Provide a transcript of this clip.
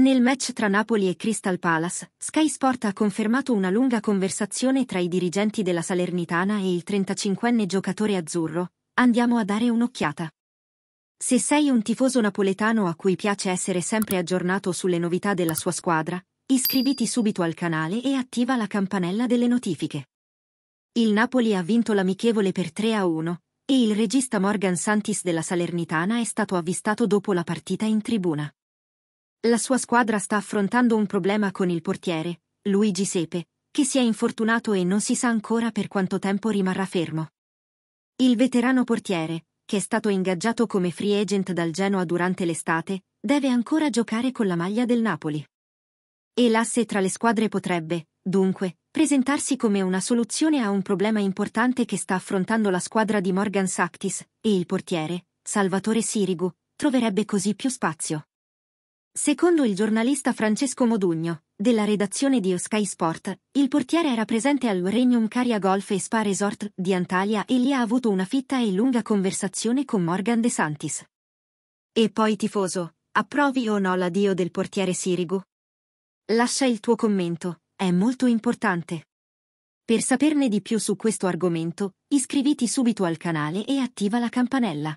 Nel match tra Napoli e Crystal Palace, Sky Sport ha confermato una lunga conversazione tra i dirigenti della Salernitana e il 35enne giocatore azzurro. Andiamo a dare un'occhiata. Se sei un tifoso napoletano a cui piace essere sempre aggiornato sulle novità della sua squadra, iscriviti subito al canale e attiva la campanella delle notifiche. Il Napoli ha vinto l'amichevole per 3 a 1 e il regista Morgan Santis della Salernitana è stato avvistato dopo la partita in tribuna. La sua squadra sta affrontando un problema con il portiere, Luigi Sepe, che si è infortunato e non si sa ancora per quanto tempo rimarrà fermo. Il veterano portiere, che è stato ingaggiato come free agent dal Genoa durante l'estate, deve ancora giocare con la maglia del Napoli. E l'asse tra le squadre potrebbe, dunque, presentarsi come una soluzione a un problema importante che sta affrontando la squadra di Morgan Saktis, e il portiere, Salvatore Sirigu, troverebbe così più spazio. Secondo il giornalista Francesco Modugno, della redazione di Sky Sport, il portiere era presente al Regnum Caria Golf e Spa Resort di Antalya e lì ha avuto una fitta e lunga conversazione con Morgan De Santis. E poi tifoso, approvi o no l'addio del portiere Sirigu? Lascia il tuo commento, è molto importante. Per saperne di più su questo argomento, iscriviti subito al canale e attiva la campanella.